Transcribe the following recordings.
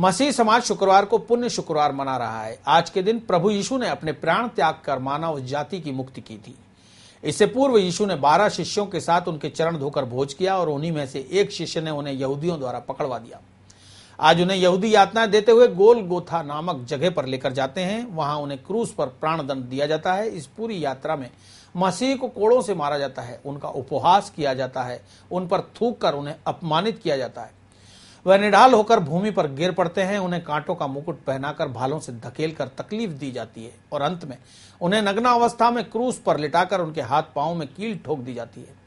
मसीह समाज शुक्रवार को पुण्य शुक्रवार मना रहा है आज के दिन प्रभु यीशु ने अपने प्राण त्याग कर मानव जाति की मुक्ति की थी इससे पूर्व यीशु ने बारह शिष्यों के साथ उनके चरण धोकर भोज किया और उन्हीं में से एक शिष्य ने उन्हें यहूदियों द्वारा पकड़वा दिया आज उन्हें यहूदी यातनाएं देते हुए गोल गोथा नामक जगह पर लेकर जाते हैं वहां उन्हें क्रूस पर प्राण दंड दिया जाता है इस पूरी यात्रा में मसीह को कोड़ों से मारा जाता है उनका उपहास किया जाता है उन पर थूक कर उन्हें अपमानित किया जाता है वह निडाल होकर भूमि पर गिर पड़ते हैं उन्हें कांटों का मुकुट पहनाकर भालों से धकेल कर तकलीफ दी जाती है और अंत में उन्हें नग्ना अवस्था में क्रूज पर लिटाकर उनके हाथ पांव में कील ठोक दी जाती है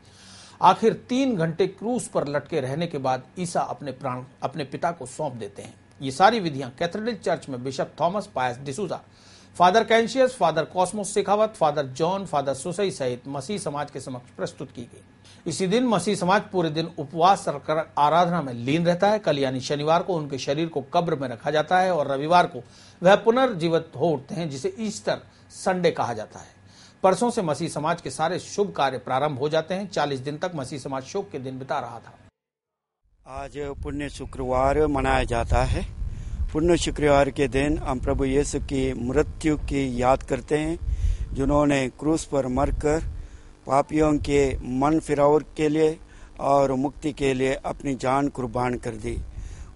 आखिर तीन घंटे क्रूज पर लटके रहने के बाद ईसा अपने प्राण अपने पिता को सौंप देते हैं ये सारी विधियां कैथोलिक चर्च में Bishop Thomas Pius D'Souza Father कैंशियस Father Cosmos Shekhawat Father John Father Susai सहित मसीह समाज के समक्ष प्रस्तुत की गई इसी दिन मसीह समाज पूरे दिन उपवास रखकर आराधना में लीन रहता है कल यानी शनिवार को उनके शरीर को कब्र में रखा जाता है और रविवार को वह पुनर्जीवित हो उठते हैं जिसे ईस्टर संडे कहा जाता है परसों से मसीह समाज के सारे शुभ कार्य प्रारंभ हो जाते हैं चालीस दिन तक मसीह समाज शोक के दिन बिता रहा था आज पुण्य शुक्रवार मनाया जाता है पुण्य शुक्रवार के दिन हम प्रभु यीशु की मृत्यु की याद करते हैं जिन्होंने क्रूस पर मरकर पापियों के मन फिराव के लिए और मुक्ति के लिए अपनी जान कुर्बान कर दी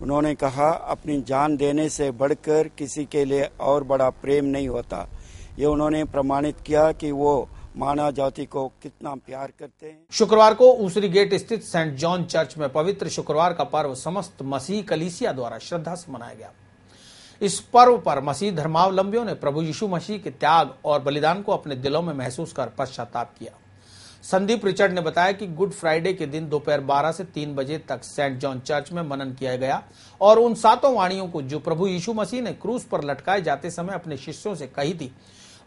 उन्होंने कहा अपनी जान देने से बढ़कर किसी के लिए और बड़ा प्रेम नहीं होता ये उन्होंने प्रमाणित किया कि वो मानव जाति को कितना प्यार करते हैं शुक्रवार को ऊसरी गेट स्थित सेंट जॉन चर्च में पवित्र शुक्रवार का पर्व समस्त मसीह कलीसिया द्वारा श्रद्धा से मनाया गया इस पर्व पर मसीह धर्मावलंबियों ने प्रभु यीशु मसीह के त्याग और बलिदान को अपने दिलों में महसूस कर पश्चाताप किया संदीप रिचर्ड ने बताया कि गुड फ्राइडे के दिन दोपहर 12 से 3 बजे तक सेंट जॉन चर्च में मनन किया गया और उन सातों वाणियों को जो प्रभु यीशु मसीह ने क्रूस पर लटकाए जाते समय अपने शिष्यों से कही थी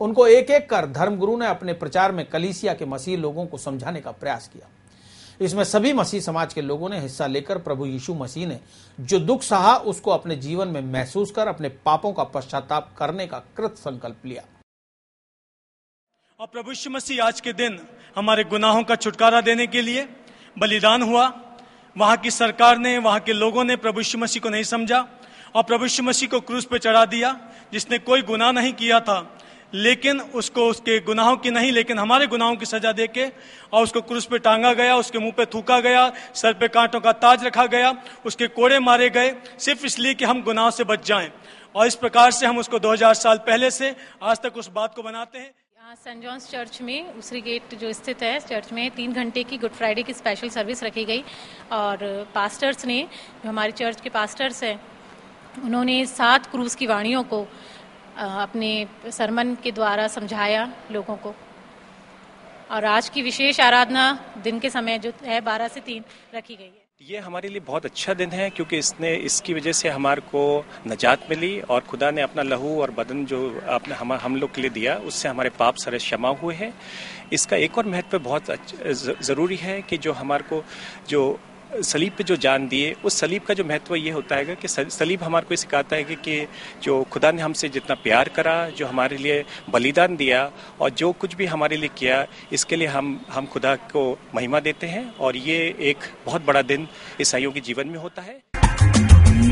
उनको एक एक कर धर्मगुरु ने अपने प्रचार में कलीसिया के मसीह लोगों को समझाने का प्रयास किया तो इसमें सभी मसीह समाज के लोगों ने हिस्सा लेकर प्रभु यीशु मसीह ने जो दुख सहा उसको अपने जीवन में महसूस कर अपने पापों का पश्चाताप करने का कृत संकल्प लिया और प्रभु यीशु मसीह आज के दिन हमारे गुनाहों का छुटकारा देने के लिए बलिदान हुआ वहां की सरकार ने वहां के लोगों ने प्रभु यीशु मसीह को नहीं समझा और प्रभु यीशु मसीह को क्रूस पे चढ़ा दिया जिसने कोई गुनाह नहीं किया था लेकिन उसको उसके गुनाहों की नहीं लेकिन हमारे गुनाहों की सजा दे के और उसको क्रूस पे टांगा गया उसके मुंह पे थूका गया सर पे कांटों का ताज रखा गया उसके कोड़े मारे गए सिर्फ इसलिए कि हम गुनाह से बच जाएं और इस प्रकार से हम उसको 2000 साल पहले से आज तक उस बात को बनाते हैं यहाँ सेंट जॉन्स चर्च में उसरी गेट जो स्थित है चर्च में तीन घंटे की गुड फ्राइडे की स्पेशल सर्विस रखी गई और पास्टर्स ने जो हमारे चर्च के पास्टर्स हैं उन्होंने सात क्रूज की वाणियों को अपने सरमन के द्वारा समझाया लोगों को और आज की विशेष आराधना दिन के समय जो है बारह से तीन रखी गई है ये हमारे लिए बहुत अच्छा दिन है क्योंकि इसने इसकी वजह से हमारे को नजात मिली और खुदा ने अपना लहू और बदन जो आपने हम हम लोग के लिए दिया उससे हमारे पाप सारे क्षमा हुए हैं इसका एक और महत्व बहुत ज़रूरी है कि जो हमारे को जो सलीब पे जो जान दिए उस सलीब का जो महत्व ये होता है कि सलीब हमारे को सिखाता है कि, कि जो खुदा ने हमसे जितना प्यार करा जो हमारे लिए बलिदान दिया और जो कुछ भी हमारे लिए किया इसके लिए हम हम खुदा को महिमा देते हैं और ये एक बहुत बड़ा दिन ईसाइयों के जीवन में होता है